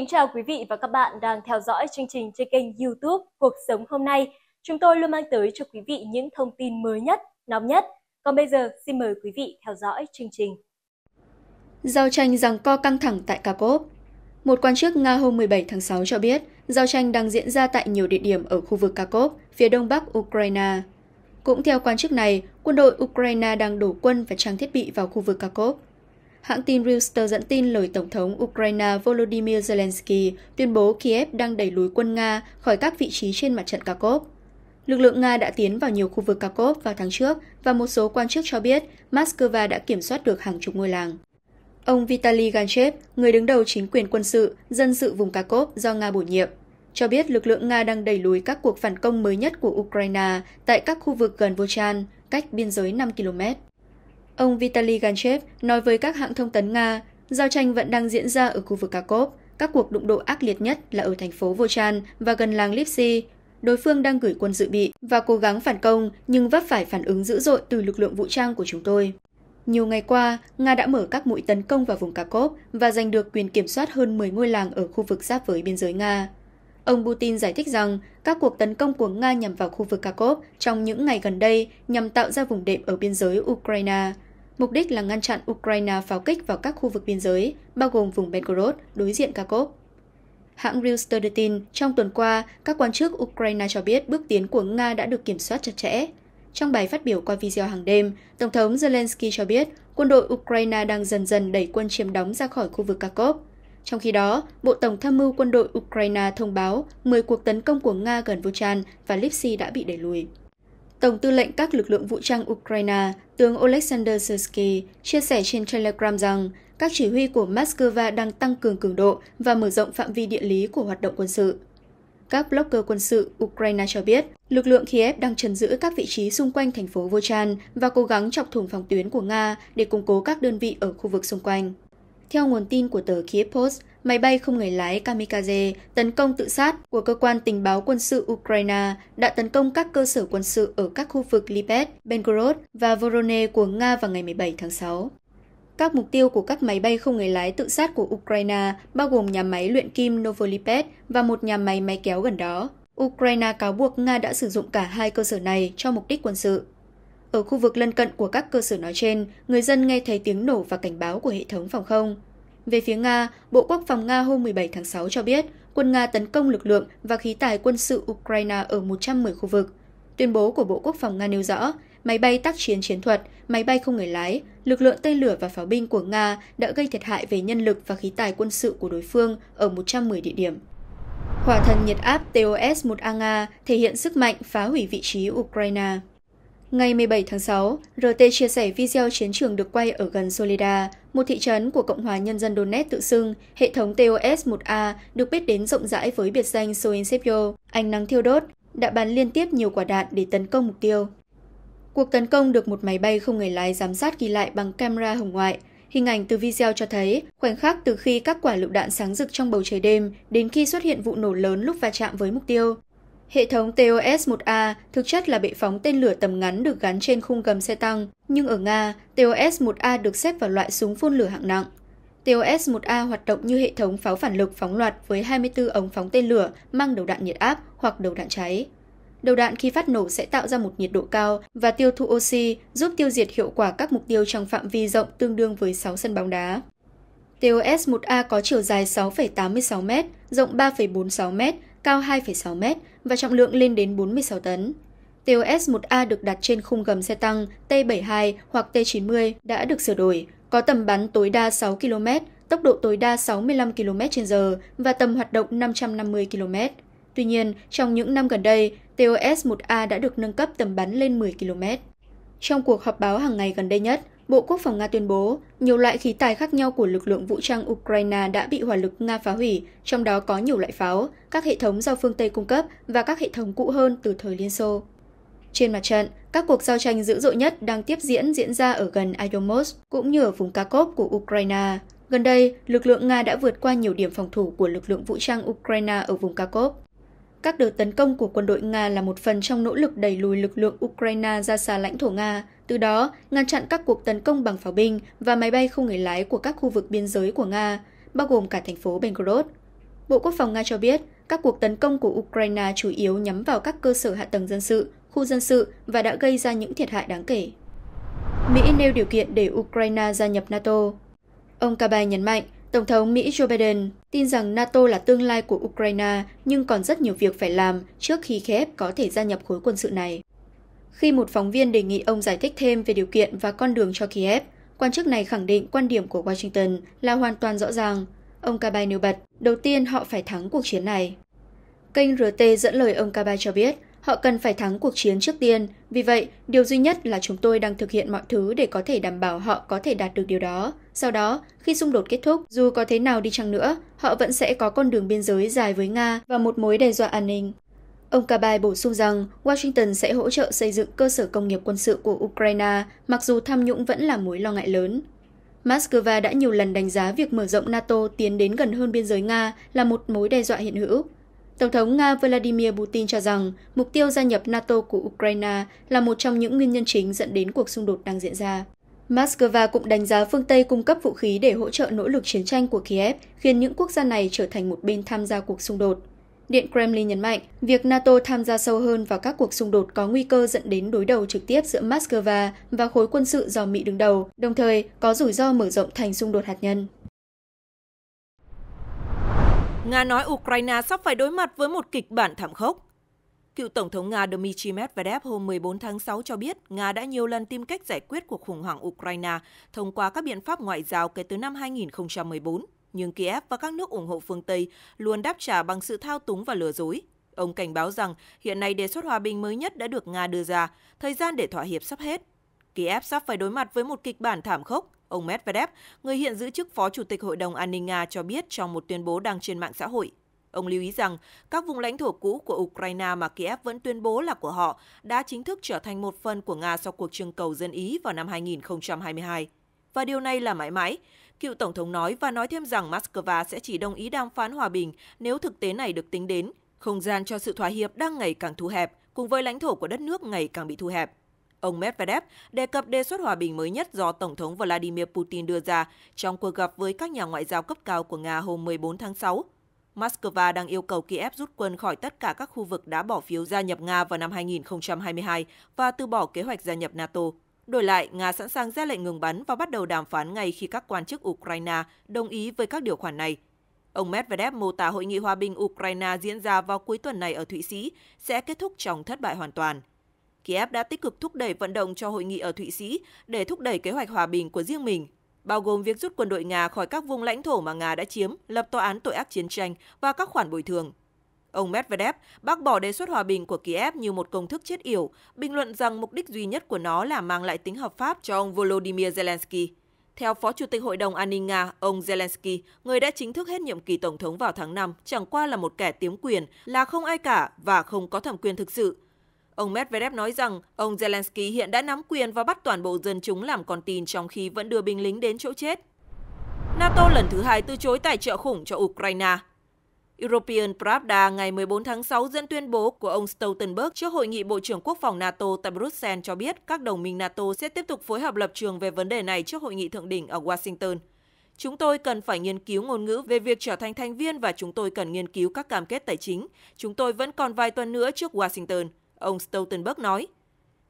Kính chào quý vị và các bạn đang theo dõi chương trình trên kênh YouTube Cuộc sống hôm nay. Chúng tôi luôn mang tới cho quý vị những thông tin mới nhất, nóng nhất. Còn bây giờ xin mời quý vị theo dõi chương trình. Giao tranh rằng co căng thẳng tại Kharkov. Một quan chức Nga hôm 17 tháng 6 cho biết, giao tranh đang diễn ra tại nhiều địa điểm ở khu vực Kharkov, phía đông bắc Ukraine. Cũng theo quan chức này, quân đội Ukraine đang đổ quân và trang thiết bị vào khu vực Kharkov Hãng tin Reuters dẫn tin lời Tổng thống Ukraine Volodymyr Zelensky tuyên bố Kiev đang đẩy lùi quân Nga khỏi các vị trí trên mặt trận Kharkov. Lực lượng Nga đã tiến vào nhiều khu vực Kharkov vào tháng trước và một số quan chức cho biết Moscow đã kiểm soát được hàng chục ngôi làng. Ông Vitaly Ganchev, người đứng đầu chính quyền quân sự, dân sự vùng Kharkov do Nga bổ nhiệm, cho biết lực lượng Nga đang đẩy lùi các cuộc phản công mới nhất của Ukraine tại các khu vực gần Vochan, cách biên giới 5 km. Ông Vitaly Ganchev nói với các hãng thông tấn Nga, giao tranh vẫn đang diễn ra ở khu vực Kharkov, các cuộc đụng độ ác liệt nhất là ở thành phố Vochan và gần làng Lipsy. Đối phương đang gửi quân dự bị và cố gắng phản công nhưng vấp phải phản ứng dữ dội từ lực lượng vũ trang của chúng tôi. Nhiều ngày qua, Nga đã mở các mũi tấn công vào vùng Kharkov và giành được quyền kiểm soát hơn 10 ngôi làng ở khu vực giáp với biên giới Nga. Ông Putin giải thích rằng các cuộc tấn công của Nga nhằm vào khu vực Kharkov trong những ngày gần đây nhằm tạo ra vùng đệm ở biên giới Ukraine. Mục đích là ngăn chặn Ukraine pháo kích vào các khu vực biên giới, bao gồm vùng Belgorod, đối diện Kharkov. Hãng Reuters đưa tin, trong tuần qua, các quan chức Ukraine cho biết bước tiến của Nga đã được kiểm soát chặt chẽ. Trong bài phát biểu qua video hàng đêm, Tổng thống Zelensky cho biết quân đội Ukraine đang dần dần đẩy quân chiếm đóng ra khỏi khu vực Kharkov. Trong khi đó, Bộ Tổng tham mưu quân đội Ukraine thông báo 10 cuộc tấn công của Nga gần Vuchan và Lipsy đã bị đẩy lùi. Tổng tư lệnh các lực lượng vũ trang Ukraine, tướng Oleksandr Sersky, chia sẻ trên Telegram rằng các chỉ huy của Moscow đang tăng cường cường độ và mở rộng phạm vi địa lý của hoạt động quân sự. Các blogger quân sự Ukraine cho biết, lực lượng Kiev đang trấn giữ các vị trí xung quanh thành phố Volchan và cố gắng chọc thủng phòng tuyến của Nga để củng cố các đơn vị ở khu vực xung quanh. Theo nguồn tin của tờ Kiev Post, máy bay không người lái kamikaze tấn công tự sát của cơ quan tình báo quân sự Ukraine đã tấn công các cơ sở quân sự ở các khu vực Lipet, Belgorod và Vorone của Nga vào ngày 17 tháng 6. Các mục tiêu của các máy bay không người lái tự sát của Ukraine bao gồm nhà máy luyện kim Novolipet và một nhà máy máy kéo gần đó. Ukraine cáo buộc Nga đã sử dụng cả hai cơ sở này cho mục đích quân sự. Ở khu vực lân cận của các cơ sở nói trên, người dân nghe thấy tiếng nổ và cảnh báo của hệ thống phòng không. Về phía Nga, Bộ Quốc phòng Nga hôm 17 tháng 6 cho biết quân Nga tấn công lực lượng và khí tài quân sự Ukraine ở 110 khu vực. Tuyên bố của Bộ Quốc phòng Nga nêu rõ, máy bay tác chiến chiến thuật, máy bay không người lái, lực lượng tên lửa và pháo binh của Nga đã gây thiệt hại về nhân lực và khí tài quân sự của đối phương ở 110 địa điểm. Hỏa thần nhiệt áp TOS-1A Nga thể hiện sức mạnh phá hủy vị trí Ukraine. Ngày 17 tháng 6, RT chia sẻ video chiến trường được quay ở gần Solida, một thị trấn của Cộng hòa Nhân dân Donetsk tự xưng, hệ thống TOS-1A được biết đến rộng rãi với biệt danh Soensepio, ánh nắng thiêu đốt, đã bắn liên tiếp nhiều quả đạn để tấn công mục tiêu. Cuộc tấn công được một máy bay không người lái giám sát ghi lại bằng camera hồng ngoại. Hình ảnh từ video cho thấy khoảnh khắc từ khi các quả lựu đạn sáng rực trong bầu trời đêm đến khi xuất hiện vụ nổ lớn lúc va chạm với mục tiêu, Hệ thống TOS-1A thực chất là bệ phóng tên lửa tầm ngắn được gắn trên khung gầm xe tăng, nhưng ở Nga, TOS-1A được xếp vào loại súng phun lửa hạng nặng. TOS-1A hoạt động như hệ thống pháo phản lực phóng loạt với 24 ống phóng tên lửa mang đầu đạn nhiệt áp hoặc đầu đạn cháy. Đầu đạn khi phát nổ sẽ tạo ra một nhiệt độ cao và tiêu thụ oxy, giúp tiêu diệt hiệu quả các mục tiêu trong phạm vi rộng tương đương với 6 sân bóng đá. TOS-1A có chiều dài 6,86m, rộng 3,46m cao 2,6 mét và trọng lượng lên đến 46 tấn. TOS 1A được đặt trên khung gầm xe tăng T-72 hoặc T-90 đã được sửa đổi, có tầm bắn tối đa 6 km, tốc độ tối đa 65 km h và tầm hoạt động 550 km. Tuy nhiên, trong những năm gần đây, TOS 1A đã được nâng cấp tầm bắn lên 10 km. Trong cuộc họp báo hàng ngày gần đây nhất, Bộ Quốc phòng Nga tuyên bố nhiều loại khí tài khác nhau của lực lượng vũ trang Ukraine đã bị hỏa lực Nga phá hủy, trong đó có nhiều loại pháo, các hệ thống do phương Tây cung cấp và các hệ thống cũ hơn từ thời Liên Xô. Trên mặt trận, các cuộc giao tranh dữ dội nhất đang tiếp diễn diễn ra ở gần idomos, cũng như ở vùng Kharkov của Ukraine. Gần đây, lực lượng Nga đã vượt qua nhiều điểm phòng thủ của lực lượng vũ trang Ukraine ở vùng Kharkov. Các đợt tấn công của quân đội Nga là một phần trong nỗ lực đẩy lùi lực lượng Ukraine ra xa lãnh thổ Nga, từ đó ngăn chặn các cuộc tấn công bằng pháo binh và máy bay không người lái của các khu vực biên giới của Nga, bao gồm cả thành phố Belgorod. Bộ Quốc phòng Nga cho biết, các cuộc tấn công của Ukraine chủ yếu nhắm vào các cơ sở hạ tầng dân sự, khu dân sự và đã gây ra những thiệt hại đáng kể. Mỹ nêu điều kiện để Ukraine gia nhập NATO. Ông Kabay nhấn mạnh, Tổng thống Mỹ Joe Biden tin rằng NATO là tương lai của Ukraine nhưng còn rất nhiều việc phải làm trước khi Kiev có thể gia nhập khối quân sự này. Khi một phóng viên đề nghị ông giải thích thêm về điều kiện và con đường cho Kiev, quan chức này khẳng định quan điểm của Washington là hoàn toàn rõ ràng. Ông Kabay nêu bật, đầu tiên họ phải thắng cuộc chiến này. Kênh RT dẫn lời ông Kabay cho biết, Họ cần phải thắng cuộc chiến trước tiên, vì vậy, điều duy nhất là chúng tôi đang thực hiện mọi thứ để có thể đảm bảo họ có thể đạt được điều đó. Sau đó, khi xung đột kết thúc, dù có thế nào đi chăng nữa, họ vẫn sẽ có con đường biên giới dài với Nga và một mối đe dọa an ninh. Ông Kabai bổ sung rằng Washington sẽ hỗ trợ xây dựng cơ sở công nghiệp quân sự của Ukraine, mặc dù tham nhũng vẫn là mối lo ngại lớn. Moscow đã nhiều lần đánh giá việc mở rộng NATO tiến đến gần hơn biên giới Nga là một mối đe dọa hiện hữu. Tổng thống Nga Vladimir Putin cho rằng mục tiêu gia nhập NATO của Ukraine là một trong những nguyên nhân chính dẫn đến cuộc xung đột đang diễn ra. Moscow cũng đánh giá phương Tây cung cấp vũ khí để hỗ trợ nỗ lực chiến tranh của Kiev, khiến những quốc gia này trở thành một bên tham gia cuộc xung đột. Điện Kremlin nhấn mạnh, việc NATO tham gia sâu hơn vào các cuộc xung đột có nguy cơ dẫn đến đối đầu trực tiếp giữa Moscow và khối quân sự do Mỹ đứng đầu, đồng thời có rủi ro mở rộng thành xung đột hạt nhân. Nga nói Ukraine sắp phải đối mặt với một kịch bản thảm khốc. Cựu Tổng thống Nga Dmitry Medvedev hôm 14 tháng 6 cho biết Nga đã nhiều lần tìm cách giải quyết cuộc khủng hoảng Ukraine thông qua các biện pháp ngoại giao kể từ năm 2014, nhưng Kiev và các nước ủng hộ phương Tây luôn đáp trả bằng sự thao túng và lừa dối. Ông cảnh báo rằng hiện nay đề xuất hòa bình mới nhất đã được Nga đưa ra, thời gian để thỏa hiệp sắp hết. Kiev sắp phải đối mặt với một kịch bản thảm khốc ông Medvedev, người hiện giữ chức Phó Chủ tịch Hội đồng An ninh Nga cho biết trong một tuyên bố đăng trên mạng xã hội. Ông lưu ý rằng các vùng lãnh thổ cũ của Ukraine mà Kiev vẫn tuyên bố là của họ đã chính thức trở thành một phần của Nga sau cuộc trưng cầu dân Ý vào năm 2022. Và điều này là mãi mãi. Cựu Tổng thống nói và nói thêm rằng Moscow sẽ chỉ đồng ý đàm phán hòa bình nếu thực tế này được tính đến. Không gian cho sự thỏa hiệp đang ngày càng thu hẹp, cùng với lãnh thổ của đất nước ngày càng bị thu hẹp. Ông Medvedev đề cập đề xuất hòa bình mới nhất do Tổng thống Vladimir Putin đưa ra trong cuộc gặp với các nhà ngoại giao cấp cao của Nga hôm 14 tháng 6. Moscow đang yêu cầu Kiev rút quân khỏi tất cả các khu vực đã bỏ phiếu gia nhập Nga vào năm 2022 và từ bỏ kế hoạch gia nhập NATO. Đổi lại, Nga sẵn sàng ra lệnh ngừng bắn và bắt đầu đàm phán ngay khi các quan chức Ukraine đồng ý với các điều khoản này. Ông Medvedev mô tả hội nghị hòa bình Ukraine diễn ra vào cuối tuần này ở Thụy Sĩ sẽ kết thúc trong thất bại hoàn toàn. Kiev đã tích cực thúc đẩy vận động cho hội nghị ở Thụy Sĩ để thúc đẩy kế hoạch hòa bình của riêng mình, bao gồm việc rút quân đội Nga khỏi các vùng lãnh thổ mà Nga đã chiếm, lập tòa án tội ác chiến tranh và các khoản bồi thường. Ông Medvedev bác bỏ đề xuất hòa bình của Kiev như một công thức chết yểu, bình luận rằng mục đích duy nhất của nó là mang lại tính hợp pháp cho ông Volodymyr Zelensky. Theo Phó Chủ tịch Hội đồng An ninh Nga, ông Zelensky, người đã chính thức hết nhiệm kỳ Tổng thống vào tháng 5, chẳng qua là một kẻ tiếm quyền, là không ai cả và không có thẩm quyền thực sự. Ông Medvedev nói rằng ông Zelensky hiện đã nắm quyền và bắt toàn bộ dân chúng làm con tin trong khi vẫn đưa binh lính đến chỗ chết. NATO lần thứ hai từ chối tài trợ khủng cho Ukraine. European Pravda ngày 14 tháng 6 dẫn tuyên bố của ông Stoltenberg trước hội nghị Bộ trưởng Quốc phòng NATO tại Bruxelles cho biết các đồng minh NATO sẽ tiếp tục phối hợp lập trường về vấn đề này trước hội nghị thượng đỉnh ở Washington. Chúng tôi cần phải nghiên cứu ngôn ngữ về việc trở thành thành viên và chúng tôi cần nghiên cứu các cam kết tài chính. Chúng tôi vẫn còn vài tuần nữa trước Washington ông Stoltenberg nói.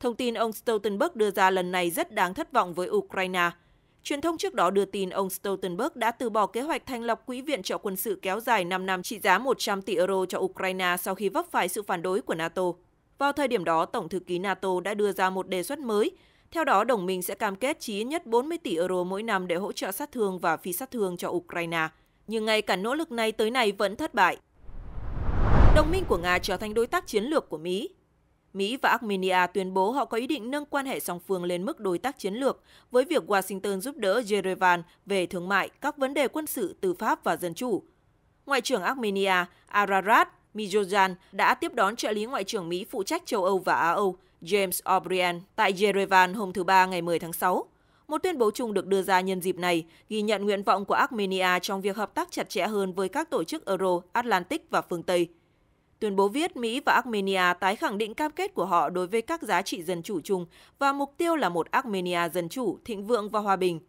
Thông tin ông Stoltenberg đưa ra lần này rất đáng thất vọng với Ukraine. Truyền thông trước đó đưa tin ông Stoltenberg đã từ bỏ kế hoạch thành lập quỹ viện trợ quân sự kéo dài 5 năm trị giá 100 tỷ euro cho Ukraine sau khi vấp phải sự phản đối của NATO. Vào thời điểm đó, Tổng thư ký NATO đã đưa ra một đề xuất mới. Theo đó, đồng minh sẽ cam kết chí nhất 40 tỷ euro mỗi năm để hỗ trợ sát thương và phi sát thương cho Ukraine. Nhưng ngay cả nỗ lực này tới nay vẫn thất bại. Đồng minh của Nga trở thành đối tác chiến lược của Mỹ. Mỹ và Armenia tuyên bố họ có ý định nâng quan hệ song phương lên mức đối tác chiến lược với việc Washington giúp đỡ Yerevan về thương mại, các vấn đề quân sự, tư pháp và dân chủ. Ngoại trưởng Armenia Ararat Mijojan đã tiếp đón trợ lý Ngoại trưởng Mỹ phụ trách châu Âu và Á Âu James O'Brien tại Yerevan hôm thứ Ba ngày 10 tháng 6. Một tuyên bố chung được đưa ra nhân dịp này ghi nhận nguyện vọng của Armenia trong việc hợp tác chặt chẽ hơn với các tổ chức Euro, Atlantic và phương Tây – Tuyên bố viết Mỹ và Armenia tái khẳng định cam kết của họ đối với các giá trị dân chủ chung và mục tiêu là một Armenia dân chủ, thịnh vượng và hòa bình.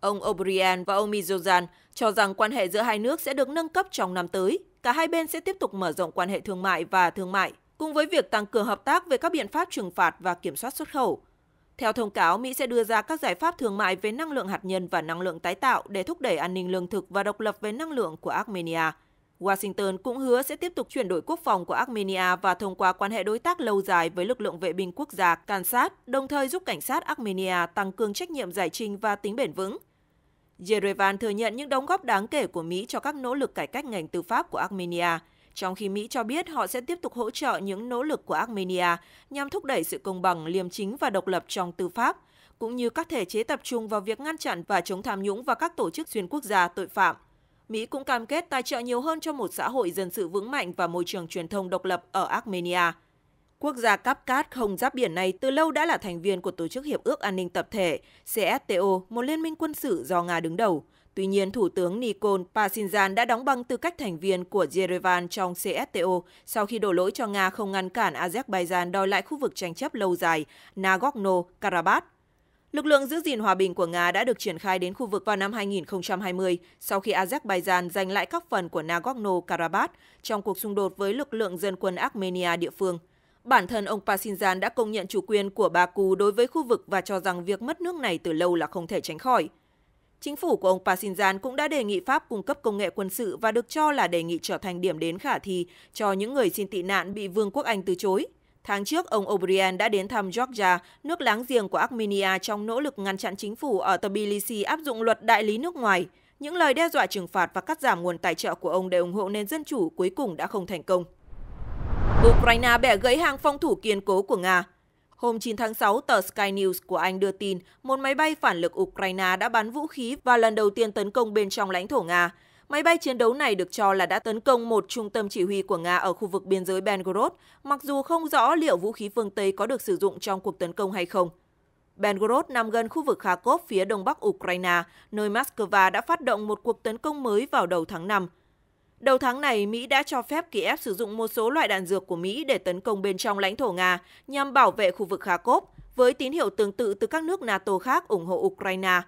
Ông O'Brien và ông Mizozan cho rằng quan hệ giữa hai nước sẽ được nâng cấp trong năm tới. Cả hai bên sẽ tiếp tục mở rộng quan hệ thương mại và thương mại, cùng với việc tăng cường hợp tác về các biện pháp trừng phạt và kiểm soát xuất khẩu. Theo thông cáo, Mỹ sẽ đưa ra các giải pháp thương mại về năng lượng hạt nhân và năng lượng tái tạo để thúc đẩy an ninh lương thực và độc lập về năng lượng của Armenia – Washington cũng hứa sẽ tiếp tục chuyển đổi quốc phòng của Armenia và thông qua quan hệ đối tác lâu dài với lực lượng vệ binh quốc gia Kansas, đồng thời giúp cảnh sát Armenia tăng cường trách nhiệm giải trình và tính bền vững. Yerevan thừa nhận những đóng góp đáng kể của Mỹ cho các nỗ lực cải cách ngành tư pháp của Armenia, trong khi Mỹ cho biết họ sẽ tiếp tục hỗ trợ những nỗ lực của Armenia nhằm thúc đẩy sự công bằng, liêm chính và độc lập trong tư pháp, cũng như các thể chế tập trung vào việc ngăn chặn và chống tham nhũng và các tổ chức xuyên quốc gia tội phạm. Mỹ cũng cam kết tài trợ nhiều hơn cho một xã hội dân sự vững mạnh và môi trường truyền thông độc lập ở Armenia. Quốc gia cát không giáp biển này từ lâu đã là thành viên của Tổ chức Hiệp ước An ninh Tập thể CSTO, một liên minh quân sự do Nga đứng đầu. Tuy nhiên, Thủ tướng Nikol Pashinyan đã đóng băng tư cách thành viên của Yerevan trong CSTO sau khi đổ lỗi cho Nga không ngăn cản Azerbaijan đòi lại khu vực tranh chấp lâu dài Nagorno-Karabakh Lực lượng giữ gìn hòa bình của Nga đã được triển khai đến khu vực vào năm 2020 sau khi Azerbaijan giành lại các phần của Nagorno-Karabakh trong cuộc xung đột với lực lượng dân quân Armenia địa phương. Bản thân ông Pashinyan đã công nhận chủ quyền của Baku đối với khu vực và cho rằng việc mất nước này từ lâu là không thể tránh khỏi. Chính phủ của ông Pashinyan cũng đã đề nghị Pháp cung cấp công nghệ quân sự và được cho là đề nghị trở thành điểm đến khả thi cho những người xin tị nạn bị Vương quốc Anh từ chối – Tháng trước, ông O'Brien đã đến thăm Georgia, nước láng giềng của Armenia trong nỗ lực ngăn chặn chính phủ ở Tbilisi áp dụng luật đại lý nước ngoài. Những lời đe dọa trừng phạt và cắt giảm nguồn tài trợ của ông để ủng hộ nền dân chủ cuối cùng đã không thành công. Ukraine bẻ gãy hàng phòng thủ kiên cố của Nga Hôm 9 tháng 6, tờ Sky News của Anh đưa tin một máy bay phản lực Ukraine đã bắn vũ khí và lần đầu tiên tấn công bên trong lãnh thổ Nga. Máy bay chiến đấu này được cho là đã tấn công một trung tâm chỉ huy của Nga ở khu vực biên giới Belgorod, mặc dù không rõ liệu vũ khí phương Tây có được sử dụng trong cuộc tấn công hay không. Belgorod nằm gần khu vực Kharkov phía đông bắc Ukraine, nơi Moscow đã phát động một cuộc tấn công mới vào đầu tháng 5. Đầu tháng này, Mỹ đã cho phép Kiev sử dụng một số loại đạn dược của Mỹ để tấn công bên trong lãnh thổ Nga nhằm bảo vệ khu vực Kharkov, với tín hiệu tương tự từ các nước NATO khác ủng hộ Ukraine.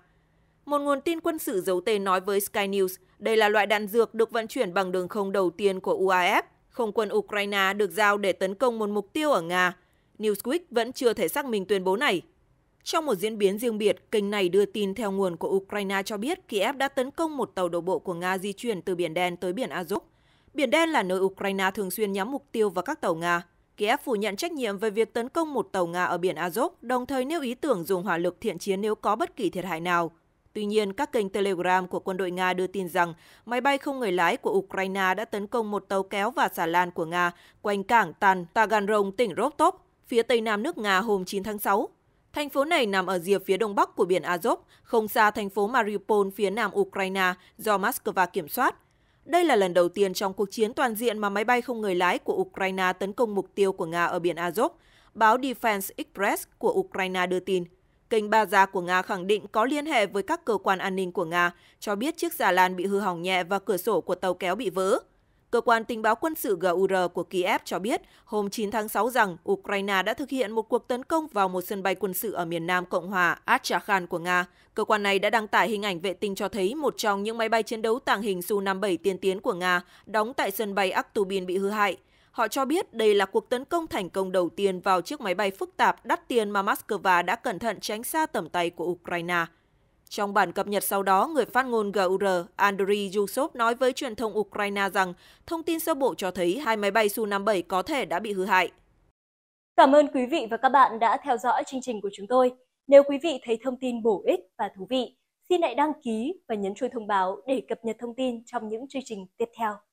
Một nguồn tin quân sự giấu tên nói với Sky News, đây là loại đạn dược được vận chuyển bằng đường không đầu tiên của UAF. Không quân Ukraine được giao để tấn công một mục tiêu ở Nga. Newsweek vẫn chưa thể xác minh tuyên bố này. Trong một diễn biến riêng biệt, kênh này đưa tin theo nguồn của Ukraine cho biết Kiev đã tấn công một tàu đổ bộ của Nga di chuyển từ Biển Đen tới Biển Azov. Biển Đen là nơi Ukraine thường xuyên nhắm mục tiêu vào các tàu Nga. Kiev phủ nhận trách nhiệm về việc tấn công một tàu Nga ở Biển Azov, đồng thời nêu ý tưởng dùng hỏa lực thiện chiến nếu có bất kỳ thiệt hại nào. Tuy nhiên, các kênh Telegram của quân đội Nga đưa tin rằng máy bay không người lái của Ukraine đã tấn công một tàu kéo và xà lan của Nga quanh cảng Tàn Taganrong, tỉnh Rostov, phía tây nam nước Nga hôm 9 tháng 6. Thành phố này nằm ở rìa phía đông bắc của biển Azov, không xa thành phố Mariupol phía nam Ukraine do Moscow kiểm soát. Đây là lần đầu tiên trong cuộc chiến toàn diện mà máy bay không người lái của Ukraine tấn công mục tiêu của Nga ở biển Azov, báo Defense Express của Ukraine đưa tin – Kênh Ba Gia của Nga khẳng định có liên hệ với các cơ quan an ninh của Nga, cho biết chiếc xà lan bị hư hỏng nhẹ và cửa sổ của tàu kéo bị vỡ. Cơ quan tình báo quân sự GUR của Kiev cho biết hôm 9 tháng 6 rằng Ukraine đã thực hiện một cuộc tấn công vào một sân bay quân sự ở miền nam Cộng hòa Astrakhan của Nga. Cơ quan này đã đăng tải hình ảnh vệ tinh cho thấy một trong những máy bay chiến đấu tàng hình Su-57 tiên tiến của Nga đóng tại sân bay Aktubin bị hư hại. Họ cho biết đây là cuộc tấn công thành công đầu tiên vào chiếc máy bay phức tạp đắt tiền mà Moscow đã cẩn thận tránh xa tầm tay của Ukraine. Trong bản cập nhật sau đó, người phát ngôn GUR Andriy Yusov nói với truyền thông Ukraine rằng thông tin sơ bộ cho thấy hai máy bay Su-57 có thể đã bị hư hại. Cảm ơn quý vị và các bạn đã theo dõi chương trình của chúng tôi. Nếu quý vị thấy thông tin bổ ích và thú vị, xin hãy đăng ký và nhấn chuông thông báo để cập nhật thông tin trong những chương trình tiếp theo.